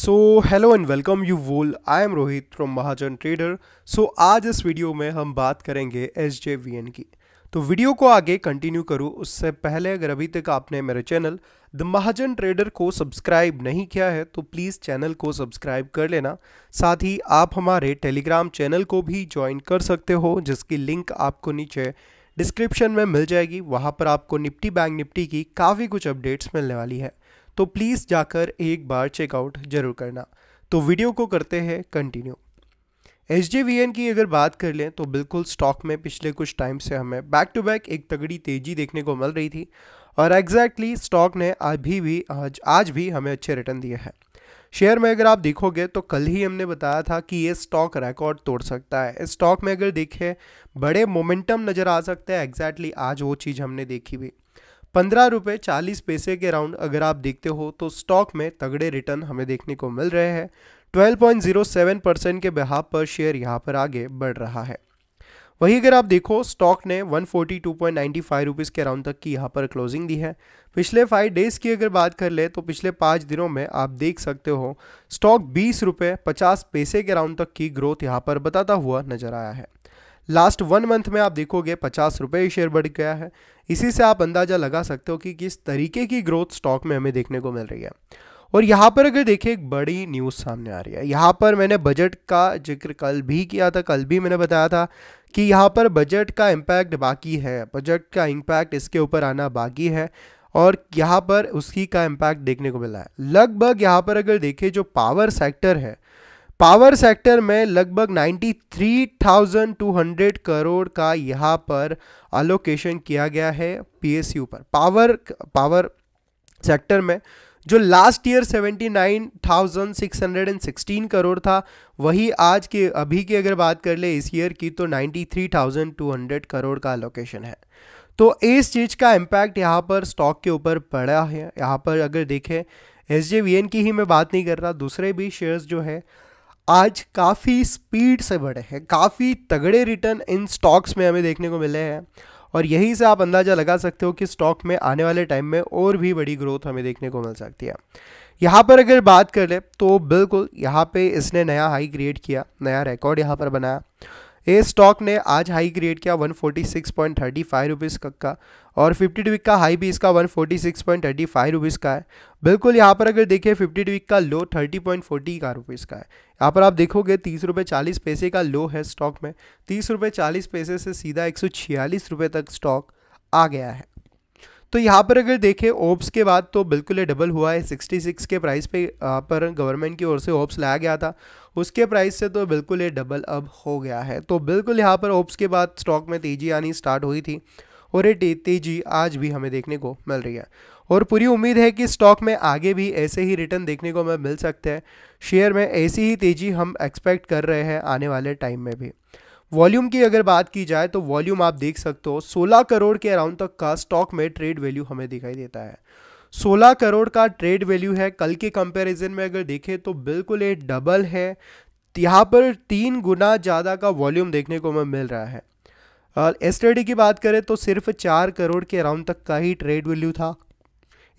so hello and welcome you all I am Rohit from Mahajan trader so आज इस video में हम बात करेंगे एस जे वी एन की तो वीडियो को आगे कंटिन्यू करूँ उससे पहले अगर अभी तक आपने मेरे चैनल द महाजन ट्रेडर को सब्सक्राइब नहीं किया है तो प्लीज़ चैनल को सब्सक्राइब कर लेना साथ ही आप हमारे टेलीग्राम चैनल को भी ज्वाइन कर सकते हो जिसकी लिंक आपको नीचे डिस्क्रिप्शन में मिल जाएगी वहाँ पर आपको निफ्टी बैंक निफ्टी की काफ़ी कुछ अपडेट्स मिलने वाली है तो प्लीज़ जाकर एक बार चेकआउट जरूर करना तो वीडियो को करते हैं कंटिन्यू एच की अगर बात कर लें तो बिल्कुल स्टॉक में पिछले कुछ टाइम से हमें बैक टू बैक एक तगड़ी तेज़ी देखने को मिल रही थी और एग्जैक्टली exactly स्टॉक ने अभी भी आज आज भी हमें अच्छे रिटर्न दिए हैं शेयर में अगर आप देखोगे तो कल ही हमने बताया था कि ये स्टॉक रिकॉर्ड तोड़ सकता है इस स्टॉक में अगर देखें बड़े मोमेंटम नज़र आ सकते हैं एग्जैक्टली exactly आज वो चीज़ हमने देखी भी पंद्रह रुपये चालीस पैसे के राउंड अगर आप देखते हो तो स्टॉक में तगड़े रिटर्न हमें देखने को मिल रहे हैं twelve point zero seven percent के बिहाब पर शेयर यहाँ पर आगे बढ़ रहा है वहीं अगर आप देखो स्टॉक ने 142.95 रुपीज के राउंड तक की यहाँ पर क्लोजिंग दी है पिछले फाइव डेज़ की अगर बात कर ले तो पिछले पाँच दिनों में आप देख सकते हो स्टॉक बीस रुपये पचास पैसे के राउंड तक की ग्रोथ यहाँ पर बताता हुआ नजर आया है लास्ट वन मंथ में आप देखोगे पचास रुपये शेयर बढ़ गया है इसी से आप अंदाज़ा लगा सकते हो कि किस तरीके की ग्रोथ स्टॉक में हमें देखने को मिल रही है और यहाँ पर अगर देखिए एक बड़ी न्यूज़ सामने आ रही है यहाँ पर मैंने बजट का जिक्र कल भी किया था कल भी मैंने बताया था कि यहाँ पर बजट का इम्पैक्ट बाकी है बजट का इम्पैक्ट इसके ऊपर आना बाकी है और यहाँ पर उसकी का इम्पैक्ट देखने को मिला है लगभग यहाँ पर अगर देखें जो पावर सेक्टर है पावर सेक्टर में लगभग 93,200 करोड़ का यहाँ पर अलोकेशन किया गया है पीएसयू पर पावर पावर सेक्टर में जो लास्ट ईयर 79,616 करोड़ था वही आज के अभी की अगर बात कर ले इस ईयर की तो 93,200 करोड़ का अलोकेशन है तो इस चीज़ का इम्पैक्ट यहाँ पर स्टॉक के ऊपर पड़ा है यहाँ पर अगर देखें एस की ही मैं बात नहीं कर रहा दूसरे भी शेयर्स जो है आज काफ़ी स्पीड से बढ़े हैं काफ़ी तगड़े रिटर्न इन स्टॉक्स में हमें देखने को मिले हैं और यहीं से आप अंदाज़ा लगा सकते हो कि स्टॉक में आने वाले टाइम में और भी बड़ी ग्रोथ हमें देखने को मिल सकती है यहाँ पर अगर बात कर ले तो बिल्कुल यहाँ पे इसने नया हाई क्रिएट किया नया रिकॉर्ड यहाँ पर बनाया ए स्टॉक ने आज हाई क्रिएट किया 146.35 रुपीस तक का और 52 वीक का हाई भी इसका 146.35 रुपीस का है बिल्कुल यहाँ पर अगर देखें 52 वीक का लो 30.40 का रुपीस का है यहाँ पर आप देखोगे तीस रुपये चालीस पैसे का लो है स्टॉक में तीस रुपये चालीस पैसे से सीधा एक सौ छियालीस रुपये तक स्टॉक आ गया है तो यहाँ पर अगर देखें ओप्स के बाद तो बिल्कुल डबल हुआ है 66 के प्राइस पे यहाँ पर गवर्नमेंट की ओर से ओप्स लाया गया था उसके प्राइस से तो बिल्कुल ये डबल अब हो गया है तो बिल्कुल यहाँ पर ओप्स के बाद स्टॉक में तेज़ी आनी स्टार्ट हुई थी और ये तेज़ी आज भी हमें देखने को मिल रही है और पूरी उम्मीद है कि स्टॉक में आगे भी ऐसे ही रिटर्न देखने को हमें मिल सकते हैं शेयर में ऐसी ही तेज़ी हम एक्सपेक्ट कर रहे हैं आने वाले टाइम में भी वॉल्यूम की अगर बात की जाए तो वॉल्यूम आप देख सकते हो 16 करोड़ के अराउंड तक का स्टॉक में ट्रेड वैल्यू हमें दिखाई देता है 16 करोड़ का ट्रेड वैल्यू है कल के कंपैरिजन में अगर देखें तो बिल्कुल ये डबल है यहाँ पर तीन गुना ज़्यादा का वॉल्यूम देखने को हमें मिल रहा है एस की बात करें तो सिर्फ चार करोड़ के अराउंड तक का ही ट्रेड वैल्यू था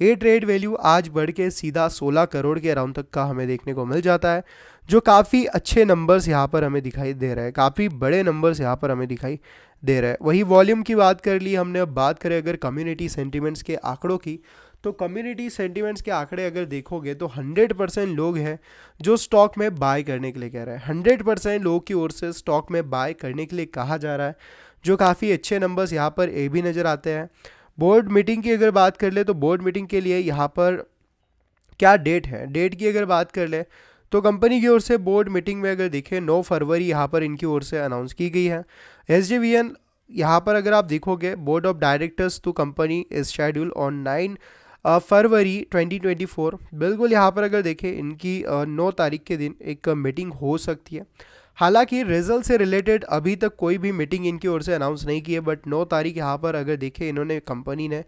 ये ट्रेड वैल्यू आज बढ़ के सीधा 16 करोड़ के अराउंड तक का हमें देखने को मिल जाता है जो काफ़ी अच्छे नंबर्स यहाँ पर हमें दिखाई दे रहे हैं काफ़ी बड़े नंबर्स यहाँ पर हमें दिखाई दे रहे हैं वही वॉल्यूम की बात कर ली हमने अब बात करें अगर कम्युनिटी सेंटिमेंट्स के आंकड़ों की तो कम्युनिटी सेंटिमेंट्स के आंकड़े अगर देखोगे तो 100 परसेंट लोग हैं जो स्टॉक में बाय करने के लिए कह रहे हैं 100 परसेंट लोगों की ओर से स्टॉक में बाय करने के लिए कहा जा रहा है जो काफ़ी अच्छे नंबर्स यहाँ पर ए भी नज़र आते हैं बोर्ड मीटिंग की अगर बात कर ले तो बोर्ड मीटिंग के लिए यहाँ पर क्या डेट है डेट की अगर बात कर ले तो कंपनी की ओर से बोर्ड मीटिंग में अगर देखें नौ फरवरी यहाँ पर इनकी ओर से अनाउंस की गई है एस वी एन यहाँ पर अगर आप देखोगे बोर्ड ऑफ डायरेक्टर्स टू तो company is schedule on nine February 2024 बिल्कुल यहाँ पर अगर देखें इनकी नौ तारीख के दिन एक मीटिंग हो सकती है हालांकि रिजल्ट से रिलेटेड अभी तक कोई भी मीटिंग इनकी ओर से अनाउंस नहीं की है बट नौ तारीख यहाँ पर अगर देखें इन्होंने कंपनी ने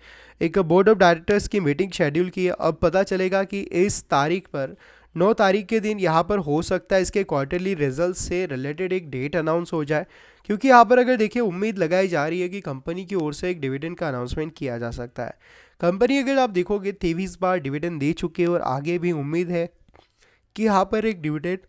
एक बोर्ड ऑफ डायरेक्टर्स की मीटिंग शेड्यूल की है अब पता चलेगा कि इस तारीख पर नौ तारीख के दिन यहाँ पर हो सकता है इसके क्वार्टरली रिजल्ट से रिलेटेड एक डेट अनाउंस हो जाए क्योंकि यहाँ पर अगर देखिए उम्मीद लगाई जा रही है कि कंपनी की ओर से एक डिविडेंड का अनाउंसमेंट किया जा सकता है कंपनी अगर आप देखोगे तेईस बार डिविडेंड दे चुकी है और आगे भी उम्मीद है कि यहाँ पर एक डिविडेंड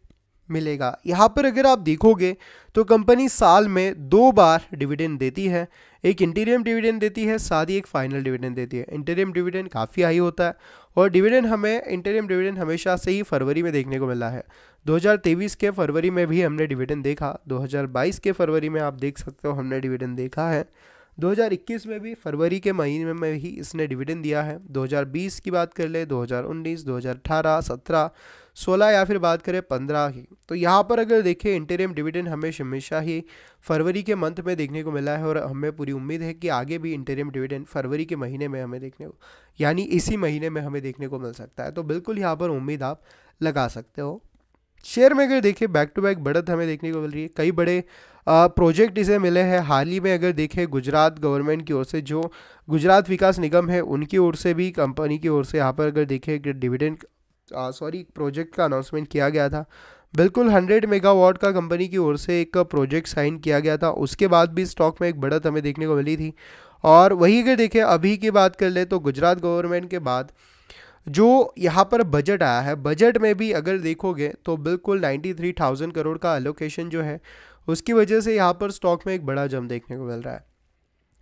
मिलेगा यहाँ पर अगर आप देखोगे तो कंपनी साल में दो बार डिविडेंड देती है एक इंटीरियम डिविडेंड देती है साथ ही एक फाइनल डिविडेंड देती है इंटीरियम डिविडेंड काफ़ी हाई होता है और डिविडेंड हमें इंटीरियम डिविडेंड हमेशा से ही फरवरी में देखने को मिला है 2023 के फरवरी में भी हमने डिविडेंड देखा 2022 के फरवरी में आप देख सकते हो हमने डिविडेंड देखा है 2021 में भी फरवरी के महीने में ही इसने डिविडेंड दिया है 2020 की बात कर ले 2019 2018 17 16 या फिर बात करें 15 की तो यहाँ पर अगर देखें इंटरियम डिविडेंड हमें हमेशा ही फरवरी के मंथ में देखने को मिला है और हमें पूरी उम्मीद है कि आगे भी इंटरियम डिविडेंड फरवरी के महीने में हमें देखने को यानी इसी महीने में हमें देखने को मिल सकता है तो बिल्कुल यहाँ पर उम्मीद आप लगा सकते हो शेयर में अगर देखें बैक टू बैक बढ़त हमें देखने को मिल रही है कई बड़े प्रोजेक्ट इसे मिले हैं हाल ही में अगर देखें गुजरात गवर्नमेंट की ओर से जो गुजरात विकास निगम है उनकी ओर से भी कंपनी की ओर से यहाँ पर अगर देखें डिविडेंड सॉरी प्रोजेक्ट का अनाउंसमेंट किया गया था बिल्कुल 100 मेगावाट का कंपनी की ओर से एक प्रोजेक्ट साइन किया गया था उसके बाद भी स्टॉक में एक बढ़त हमें देखने को मिली थी और वही अगर देखें अभी की बात कर ले तो गुजरात गवर्नमेंट के बाद जो यहाँ पर बजट आया है बजट में भी अगर देखोगे तो बिल्कुल नाइन्टी थ्री थाउजेंड करोड़ का एलोकेशन जो है उसकी वजह से यहाँ पर स्टॉक में एक बड़ा जम देखने को मिल रहा है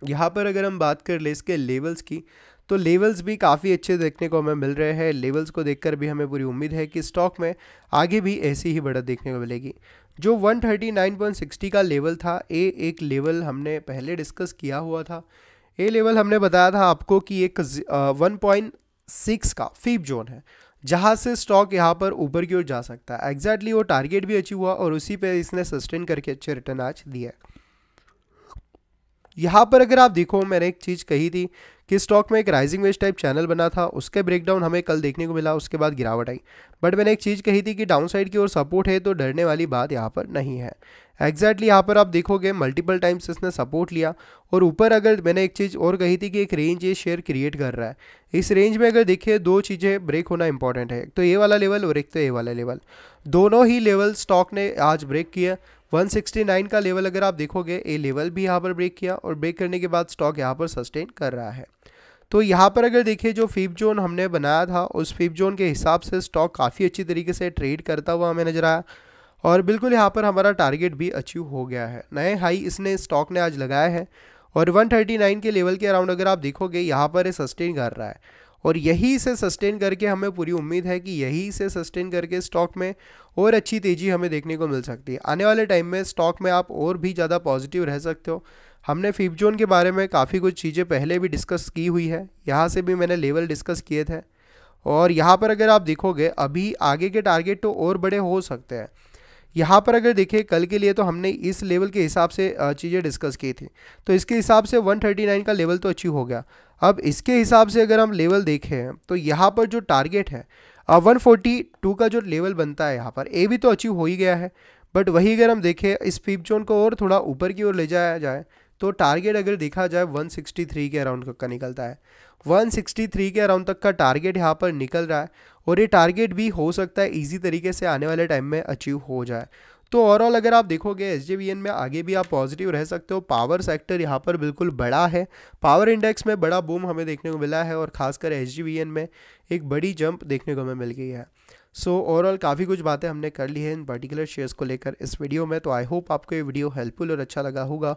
यहाँ पर अगर हम बात कर ले इसके लेवल्स की तो लेवल्स भी काफ़ी अच्छे देखने को हमें मिल रहे हैं लेवल्स को देखकर भी हमें पूरी उम्मीद है कि स्टॉक में आगे भी ऐसी ही बढ़त देखने को मिलेगी जो 139.60 का लेवल था ए एक लेवल हमने पहले डिस्कस किया हुआ था ए लेवल हमने बताया था आपको कि एक वन पॉइंट सिक्स का फिफ्थ जोन है जहाँ से स्टॉक यहाँ पर ऊपर की ओर जा सकता है एग्जैक्टली वो टारगेट भी अचीव हुआ और उसी पे इसने सस्टेन करके अच्छे रिटर्न आज दिया यहाँ पर अगर आप देखो मैंने एक चीज़ कही थी कि स्टॉक में एक राइजिंग वेज टाइप चैनल बना था उसके ब्रेकडाउन हमें कल देखने को मिला उसके बाद गिरावट आई बट मैंने एक चीज़ कही थी कि डाउनसाइड की ओर सपोर्ट है तो डरने वाली बात यहाँ पर नहीं है एग्जैक्टली exactly यहाँ पर आप देखोगे मल्टीपल टाइम्स इसने सपोर्ट लिया और ऊपर अगर मैंने एक चीज़ और कही थी कि एक रेंज ये शेयर क्रिएट कर रहा है इस रेंज में अगर देखिए दो चीज़ें ब्रेक होना इंपॉर्टेंट है तो ये वाला लेवल और एक तो ये वाला लेवल दोनों ही लेवल स्टॉक ने आज ब्रेक किया 169 का लेवल अगर आप देखोगे ये लेवल भी यहाँ पर ब्रेक किया और ब्रेक करने के बाद स्टॉक यहाँ पर सस्टेन कर रहा है तो यहाँ पर अगर देखिए जो फिप जोन हमने बनाया था उस फीप जोन के हिसाब से स्टॉक काफ़ी अच्छी तरीके से ट्रेड करता हुआ हमें नज़र आया और बिल्कुल यहाँ पर हमारा टारगेट भी अचीव हो गया है नए हाई इसने स्टॉक ने आज लगाया है और 139 के लेवल के अराउंड अगर आप देखोगे यहाँ पर ये सस्टेन कर रहा है और यही से सस्टेन करके हमें पूरी उम्मीद है कि यही से सस्टेन करके स्टॉक में और अच्छी तेज़ी हमें देखने को मिल सकती है आने वाले टाइम में स्टॉक में आप और भी ज़्यादा पॉजिटिव रह सकते हो हमने जोन के बारे में काफ़ी कुछ चीज़ें पहले भी डिस्कस की हुई है यहाँ से भी मैंने लेवल डिस्कस किए थे और यहाँ पर अगर आप देखोगे अभी आगे के टारगेट तो और बड़े हो सकते हैं यहाँ पर अगर देखें कल के लिए तो हमने इस लेवल के हिसाब से चीज़ें डिस्कस की थी तो इसके हिसाब से 139 का लेवल तो अचीव हो गया अब इसके हिसाब से अगर हम लेवल देखें तो यहाँ पर जो टारगेट है वन फोर्टी टू का जो लेवल बनता है यहाँ पर ए भी तो अचीव हो ही गया है बट वही अगर हम देखें इस फिप जोन को और थोड़ा ऊपर की ओर ले जाया जाए तो टारगेट अगर देखा जाए 163 के अराउंड तक का निकलता है 163 के अराउंड तक का टारगेट यहाँ पर निकल रहा है और ये टारगेट भी हो सकता है इजी तरीके से आने वाले टाइम में अचीव हो जाए तो ओवरऑल अगर आप देखोगे एस में आगे भी आप पॉजिटिव रह सकते हो पावर सेक्टर यहाँ पर बिल्कुल बड़ा है पावर इंडेक्स में बड़ा बूम हमें देखने को मिला है और खासकर एस में एक बड़ी जंप देखने को हमें मिल गई है सो so, ओवरऑल काफ़ी कुछ बातें हमने कर ली है इन पर्टिकुलर शेयर्स को लेकर इस वीडियो में तो आई होप आपको ये वीडियो हेल्पफुल और अच्छा लगा होगा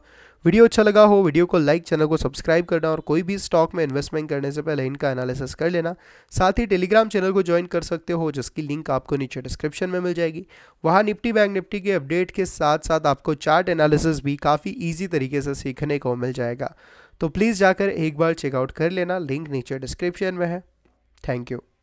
वीडियो अच्छा लगा हो वीडियो को लाइक चैनल को सब्सक्राइब करना और कोई भी स्टॉक में इन्वेस्टमेंट करने से पहले इनका एनालिसिस कर लेना साथ ही टेलीग्राम चैनल को ज्वाइन कर सकते हो जिसकी लिंक आपको नीचे डिस्क्रिप्शन में मिल जाएगी वहाँ निफ्टी बैंक निफ्टी के अपडेट के साथ साथ आपको चार्ट एनालिसिस भी काफ़ी ईजी तरीके से सीखने को मिल जाएगा तो प्लीज़ जाकर एक बार चेकआउट कर लेना लिंक नीचे डिस्क्रिप्शन में है थैंक यू